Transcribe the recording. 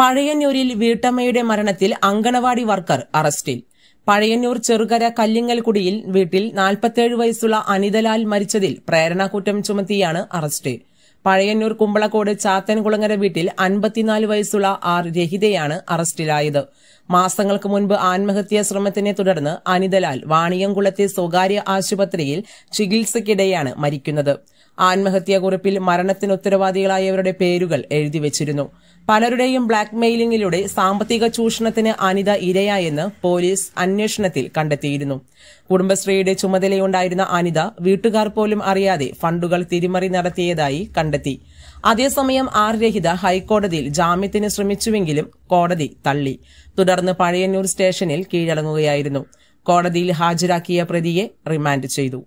പഴയന്നൂരിൽ വീട്ടമ്മയുടെ മരണത്തിൽ അങ്കണവാടി വർക്കർ അറസ്റ്റിൽ പഴയന്നൂർ ചെറുകര കല്ലിങ്ങൽകുടിയിൽ വീട്ടിൽ നാൽപ്പത്തേഴ് വയസ്സുള്ള അനിതലാൽ മരിച്ചതിൽ പ്രേരണാകുറ്റം ചുമത്തിയാണ് അറസ്റ്റ് പഴയന്നൂർ കുമ്പളക്കോട് ചാത്തൻകുളങ്ങര വീട്ടിൽ അൻപത്തിനാല് വയസ്സുള്ള ആർ രഹിതയാണ് അറസ്റ്റിലായത് മാസങ്ങൾക്ക് മുൻപ് ആത്മഹത്യാ ശ്രമത്തിനെ തുടർന്ന് അനിതലാൽ വാണിയംകുളത്തെ സ്വകാര്യ ആശുപത്രിയിൽ ചികിത്സയ്ക്കിടെയാണ് മരിക്കുന്നത് കുറിപ്പിൽ മരണത്തിന് ഉത്തരവാദികളായവരുടെ പേരുകൾ എഴുതി വെച്ചിരുന്നു പലരുടെയും ബ്ലാക്ക് മെയിലിംഗിലൂടെ സാമ്പത്തിക ചൂഷണത്തിന് അനിത ഇരയായെന്ന് പോലീസ് അന്വേഷണത്തിൽ കണ്ടെത്തിയിരുന്നു കുടുംബശ്രീയുടെ ചുമതലയുണ്ടായിരുന്ന അനിത വീട്ടുകാർ പോലും അറിയാതെ ഫണ്ടുകൾ തിരിമറി നടത്തിയതായി കണ്ടെത്തി അതേസമയം ആർ രഹിത ഹൈക്കോടതിയിൽ ജാമ്യത്തിന് ശ്രമിച്ചുവെങ്കിലും കോടതി തള്ളി തുടർന്ന് പഴയന്നൂർ സ്റ്റേഷനിൽ കീഴടങ്ങുകയായിരുന്നു കോടതിയിൽ ഹാജരാക്കിയ പ്രതിയെ റിമാൻഡ് ചെയ്തു